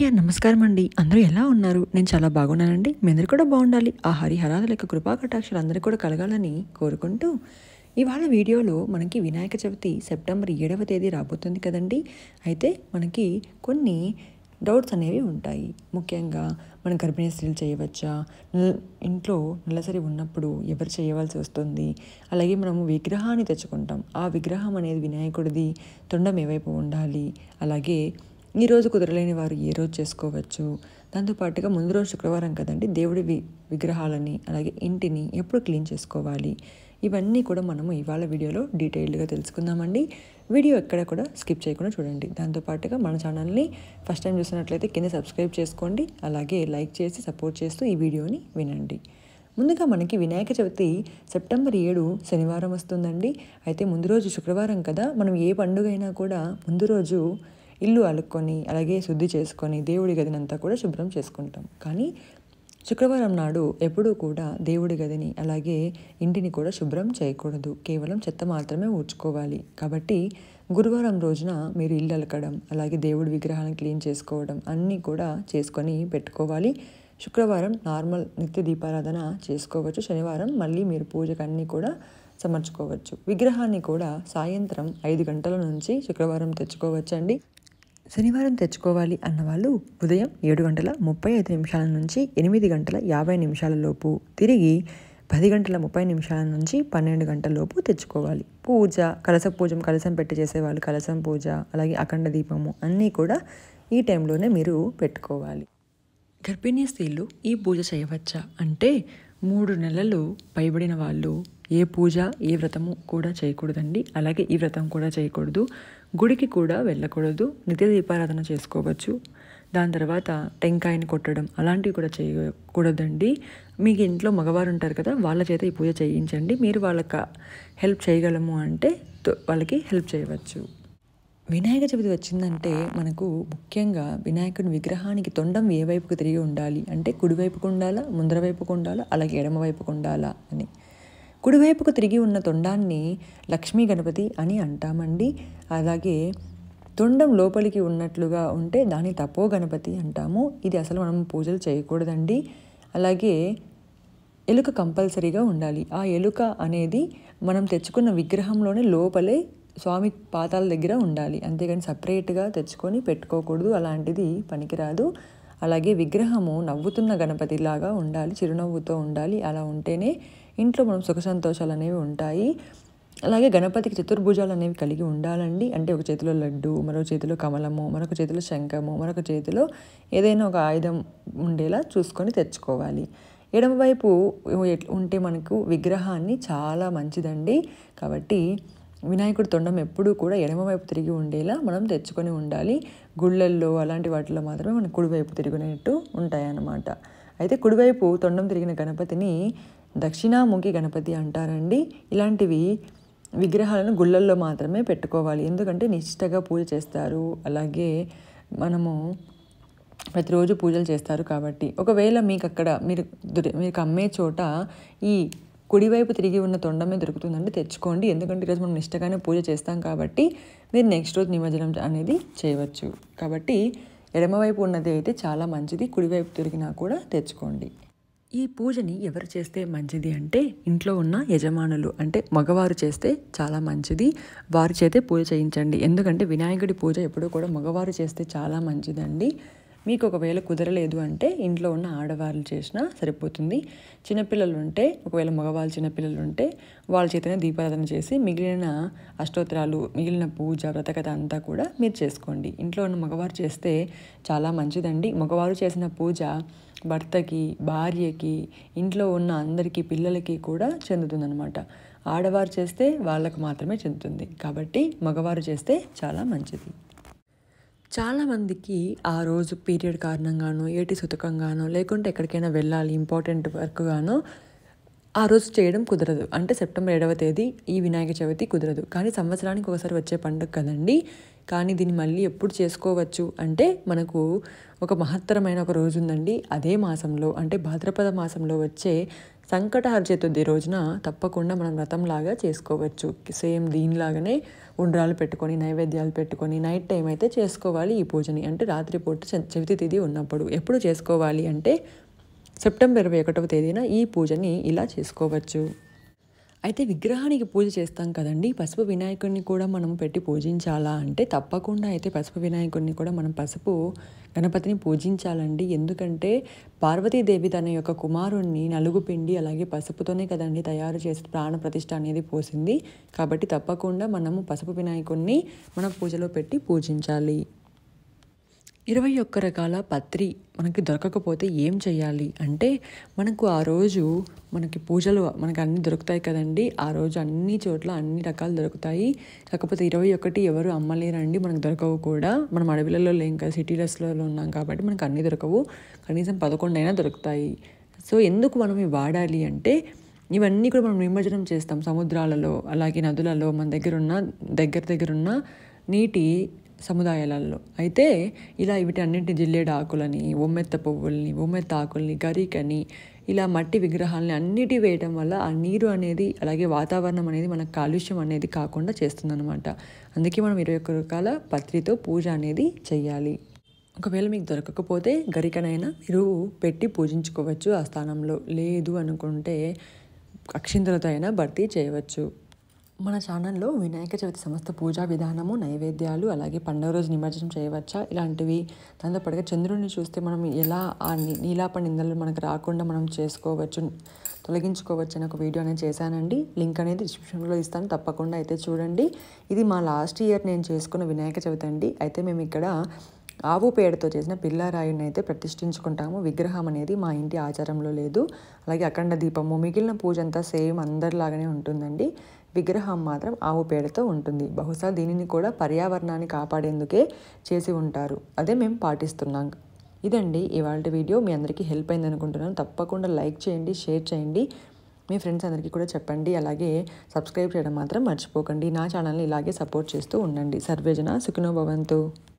అందరికీ నమస్కారం అండి అందరూ ఎలా ఉన్నారు నేను చాలా బాగున్నానండి మీ అందరు కూడా బాగుండాలి ఆ హరిహరాదుల యొక్క కృపా కటాక్షలు అందరూ కూడా కలగాలని కోరుకుంటూ ఇవాళ వీడియోలో మనకి వినాయక చవితి సెప్టెంబర్ ఏడవ తేదీ రాబోతుంది కదండి అయితే మనకి కొన్ని డౌట్స్ అనేవి ఉంటాయి ముఖ్యంగా మనం గర్భిణీ స్త్రీలు చేయవచ్చా ఇంట్లో నెలసరి ఉన్నప్పుడు ఎవరు చేయవలసి వస్తుంది అలాగే మనము విగ్రహాన్ని తెచ్చుకుంటాం ఆ విగ్రహం అనేది వినాయకుడిది తొండం ఏవైపు ఉండాలి అలాగే ఈరోజు కుదరలేని వారు ఏ రోజు చేసుకోవచ్చు దాంతోపాటుగా ముందు రోజు శుక్రవారం కదండి దేవుడి వి విగ్రహాలని అలాగే ఇంటిని ఎప్పుడు క్లీన్ చేసుకోవాలి ఇవన్నీ కూడా మనము ఇవాళ వీడియోలో డీటెయిల్డ్గా తెలుసుకుందామండి వీడియో ఎక్కడ కూడా స్కిప్ చేయకుండా చూడండి దాంతోపాటుగా మన ఛానల్ని ఫస్ట్ టైం చూసినట్లయితే కింద సబ్స్క్రైబ్ చేసుకోండి అలాగే లైక్ చేసి సపోర్ట్ చేస్తూ ఈ వీడియోని వినండి ముందుగా మనకి వినాయక చవితి సెప్టెంబర్ ఏడు శనివారం వస్తుందండి అయితే ముందు రోజు శుక్రవారం కదా మనం ఏ పండుగ అయినా కూడా ముందు రోజు ఇల్లు అలుక్కొని అలాగే శుద్ధి చేసుకొని దేవుడి గదినంతా కూడా శుభ్రం చేసుకుంటాం కానీ శుక్రవారం నాడు ఎప్పుడూ కూడా దేవుడి గదిని అలాగే ఇంటిని కూడా శుభ్రం చేయకూడదు కేవలం చెత్త మాత్రమే ఊడ్చుకోవాలి కాబట్టి గురువారం రోజున మీరు ఇల్లు అలకడం అలాగే దేవుడి విగ్రహాన్ని క్లీన్ చేసుకోవడం అన్నీ కూడా చేసుకొని పెట్టుకోవాలి శుక్రవారం నార్మల్ నిత్య దీపారాధన చేసుకోవచ్చు శనివారం మళ్ళీ మీరు పూజకు అన్నీ కూడా సమర్చుకోవచ్చు విగ్రహాన్ని కూడా సాయంత్రం ఐదు గంటల నుంచి శుక్రవారం తెచ్చుకోవచ్చండి శనివారం తెచ్చుకోవాలి అన్నవాళ్ళు ఉదయం ఏడు గంటల ముప్పై ఐదు నిమిషాల నుంచి ఎనిమిది గంటల యాభై నిమిషాల లోపు తిరిగి పది గంటల ముప్పై నిమిషాల నుంచి పన్నెండు గంటల లోపు తెచ్చుకోవాలి పూజ కలస పూజ కలసం పెట్టి చేసేవాళ్ళు కలసం పూజ అలాగే అఖండ దీపము అన్నీ కూడా ఈ టైంలోనే మీరు పెట్టుకోవాలి గర్భిణీ స్త్రీలు ఈ పూజ చేయవచ్చా అంటే మూడు నెలలు పైబడిన వాళ్ళు ఏ పూజ ఏ వ్రతము కూడా చేయకూడదండి అలాగే ఈ వ్రతం కూడా చేయకూడదు గుడికి కూడా వెళ్ళకూడదు నిత్య దీపారాధన చేసుకోవచ్చు దాని తర్వాత టెంకాయని కొట్టడం అలాంటివి కూడా చేయకూడదండి మీకు ఇంట్లో మగవారు ఉంటారు కదా వాళ్ళ చేత ఈ పూజ చేయించండి మీరు వాళ్ళకి హెల్ప్ చేయగలము అంటే వాళ్ళకి హెల్ప్ చేయవచ్చు వినాయక చవితి వచ్చిందంటే మనకు ముఖ్యంగా వినాయకుడి విగ్రహానికి తొండం ఏ వైపుకు తిరిగి ఉండాలి అంటే కుడివైపుకు ఉండాలా ముందర వైపుకు ఉండాలా అలాగే ఎడమ వైపుకు ఉండాలా అని కుడివైపుకు తిరిగి ఉన్న తొండాన్ని లక్ష్మీ గణపతి అని అంటామండి అలాగే తొండం లోపలికి ఉన్నట్లుగా ఉంటే దాన్ని తపో గణపతి అంటాము ఇది అసలు మనం పూజలు చేయకూడదండి అలాగే ఎలుక కంపల్సరీగా ఉండాలి ఆ ఎలుక అనేది మనం తెచ్చుకున్న విగ్రహంలోనే లోపలే స్వామి పాతాల దగ్గర ఉండాలి అంతేగాని సపరేట్గా తెచ్చుకొని పెట్టుకోకూడదు అలాంటిది పనికిరాదు అలాగే విగ్రహము నవ్వుతున్న గణపతిలాగా ఉండాలి చిరునవ్వుతో ఉండాలి అలా ఉంటేనే ఇంట్లో మనం సుఖ సంతోషాలు అనేవి ఉంటాయి అలాగే గణపతికి చతుర్భుజాలు అనేవి కలిగి ఉండాలండి అంటే ఒక చేతిలో లడ్డు మరో చేతిలో కమలము మరొక చేతిలో శంఖము మరొక చేతిలో ఏదైనా ఒక ఆయుధం ఉండేలా చూసుకొని తెచ్చుకోవాలి ఎడమవైపు ఉంటే మనకు విగ్రహాన్ని చాలా మంచిదండి కాబట్టి వినాయకుడి తొండం ఎప్పుడూ కూడా ఎడమవైపు తిరిగి ఉండేలా మనం తెచ్చుకొని ఉండాలి గుళ్ళల్లో అలాంటి వాటిలో మాత్రమే మనకు కుడివైపు తిరిగినట్టు ఉంటాయన్నమాట అయితే కుడివైపు తొండం తిరిగిన గణపతిని దక్షిణాముఖి గణపతి అంటారండి ఇలాంటివి విగ్రహాలను గుళ్ళల్లో మాత్రమే పెట్టుకోవాలి ఎందుకంటే నిష్టగా పూజ చేస్తారు అలాగే మనము ప్రతిరోజు పూజలు చేస్తారు కాబట్టి ఒకవేళ మీకు అక్కడ మీరు మీకు అమ్మే చోట ఈ కుడివైపు తిరిగి ఉన్న తొండమే దొరుకుతుందంటే తెచ్చుకోండి ఎందుకంటే ఈరోజు మనం నిష్టగానే పూజ చేస్తాం కాబట్టి మీరు నెక్స్ట్ రోజు నిమజ్జనం అనేది చేయవచ్చు కాబట్టి ఎడమవైపు ఉన్నది అయితే చాలా మంచిది కుడివైపు తిరిగినా కూడా తెచ్చుకోండి ఈ పూజని ఎవరు చేస్తే మంచిది అంటే ఇంట్లో ఉన్న యజమానులు అంటే మగవారు చేస్తే చాలా మంచిది వారి చేతే పూజ చేయించండి ఎందుకంటే వినాయకుడి పూజ ఎప్పుడూ కూడా మగవారు చేస్తే చాలా మంచిదండి మీకు ఒకవేళ కుదరలేదు అంటే ఇంట్లో ఉన్న ఆడవాళ్ళు చేసినా సరిపోతుంది చిన్నపిల్లలు ఉంటే ఒకవేళ మగవాళ్ళు చిన్నపిల్లలు ఉంటే వాళ్ళ చేతనే దీపారాధన చేసి మిగిలిన అష్టోత్తరాలు మిగిలిన పూజ వ్రతకథ అంతా కూడా మీరు చేసుకోండి ఇంట్లో ఉన్న మగవారు చేస్తే చాలా మంచిదండి మగవారు చేసిన పూజ భర్తకి భార్యకి ఇంట్లో ఉన్న అందరికీ పిల్లలకి కూడా చెందుతుందనమాట ఆడవారు చేస్తే వాళ్ళకు మాత్రమే చెందుతుంది కాబట్టి మగవారు చేస్తే చాలా మంచిది చాలామందికి ఆ రోజు పీరియడ్ కారణంగానో ఏటి సుతకంగానో లేకుంటే ఎక్కడికైనా వెళ్ళాలి ఇంపార్టెంట్ వర్క్ గాను ఆ రోజు చేయడం కుదరదు అంటే సెప్టెంబర్ ఏడవ తేదీ ఈ వినాయక చవితి కుదరదు కానీ సంవత్సరానికి ఒకసారి వచ్చే పండుగ కదండి కానీ దీన్ని మళ్ళీ ఎప్పుడు చేసుకోవచ్చు అంటే మనకు ఒక మహత్తరమైన ఒక రోజు ఉందండి అదే మాసంలో అంటే భాద్రపద మాసంలో వచ్చే సంకటహర చతుర్థి రోజున తప్పకుండా మనం వ్రతంలాగా చేసుకోవచ్చు సేమ్ దీనిలాగానే ఉండ్రాలు పెట్టుకొని నైవేద్యాలు పెట్టుకొని నైట్ టైం అయితే చేసుకోవాలి ఈ పూజని అంటే రాత్రిపూట చవితి తేదీ ఉన్నప్పుడు ఎప్పుడు చేసుకోవాలి అంటే సెప్టెంబర్ ఇరవై ఒకటవ తేదీన ఈ పూజని ఇలా చేసుకోవచ్చు అయితే విగ్రహానికి పూజ చేస్తాం కదండి పసుపు వినాయకుడిని కూడా మనం పెట్టి పూజించాలా అంటే తప్పకుండా అయితే పసుపు వినాయకుడిని కూడా మనం పసుపు గణపతిని పూజించాలండి ఎందుకంటే పార్వతీదేవి తన యొక్క కుమారుణ్ణి నలుగు పిండి అలాగే పసుపుతోనే కదండి తయారు చేసి ప్రాణ ప్రతిష్ట అనేది పోసింది కాబట్టి తప్పకుండా మనము పసుపు వినాయకుడిని మన పూజలో పెట్టి పూజించాలి ఇరవై ఒక్క రకాల పత్రి మనకి దొరకకపోతే ఏం చేయాలి అంటే మనకు ఆ రోజు మనకి పూజలు మనకు అన్నీ దొరుకుతాయి కదండి ఆ రోజు అన్ని చోట్ల అన్ని రకాలు దొరుకుతాయి కాకపోతే ఇరవై ఒకటి ఎవరు అమ్మలేరండి మనకు దొరకవు కూడా మనం అడవిలలో లేం కదా సిటీ ఉన్నాం కాబట్టి మనకు అన్నీ దొరకవు కనీసం పదకొండైనా దొరుకుతాయి సో ఎందుకు మనం వాడాలి అంటే ఇవన్నీ కూడా మనం నిమజ్జనం చేస్తాం సముద్రాలలో అలాగే నదులలో మన దగ్గర ఉన్న దగ్గర దగ్గర ఉన్న నీటి సముదాయాలలో అయితే ఇలా వీటన్నింటిని జిల్లేడు ఆకులని ఒమ్మెత్త పువ్వుల్ని ఒమ్మెత్త ఆకుల్ని గరికని ఇలా మట్టి విగ్రహాలని అన్నిటి వేయటం వల్ల ఆ నీరు అనేది అలాగే వాతావరణం అనేది మనకు కాలుష్యం అనేది కాకుండా చేస్తుందన్నమాట అందుకే మనం ఇరవై ఒక్క రకాల పత్రితో పూజ అనేది చేయాలి ఒకవేళ మీకు దొరకకపోతే గరికనైనా మీరు పెట్టి పూజించుకోవచ్చు ఆ స్థానంలో లేదు అనుకుంటే అక్షింతలతో అయినా భర్తీ చేయవచ్చు మన ఛానల్లో వినాయక చవితి సమస్త పూజా విధానము నైవేద్యాలు అలాగే పండుగ రోజు నిమజ్జనం చేయవచ్చా ఇలాంటివి పాటుగా చంద్రుడిని చూస్తే మనం ఎలా ఆ నీలాప నిందలు మనకు రాకుండా మనం చేసుకోవచ్చు తొలగించుకోవచ్చు అని ఒక వీడియో అనేది చేశానండి లింక్ అనేది డిస్క్రిప్షన్లో ఇస్తాను తప్పకుండా అయితే చూడండి ఇది మా లాస్ట్ ఇయర్ నేను చేసుకున్న వినాయక చవితి అండి అయితే మేము ఇక్కడ ఆవు పేడతో చేసిన పిల్లరాయుని అయితే ప్రతిష్ఠించుకుంటాము విగ్రహం అనేది మా ఇంటి ఆచారంలో లేదు అలాగే అఖండ దీపము మిగిలిన పూజ అంతా సేమ్ అందరిలాగానే ఉంటుందండి విగ్రహం మాత్రం ఆవు పేడతో ఉంటుంది బహుశా దీనిని కూడా పర్యావరణాన్ని కాపాడేందుకే చేసి ఉంటారు అదే మేము పాటిస్తున్నాం ఇదండి ఇవాళ వీడియో మీ అందరికీ హెల్ప్ అయింది అనుకుంటున్నాను తప్పకుండా లైక్ చేయండి షేర్ చేయండి మీ ఫ్రెండ్స్ అందరికీ కూడా చెప్పండి అలాగే సబ్స్క్రైబ్ చేయడం మాత్రం మర్చిపోకండి నా ఛానల్ని ఇలాగే సపోర్ట్ చేస్తూ ఉండండి సర్వేజన సుఖినో భవంతు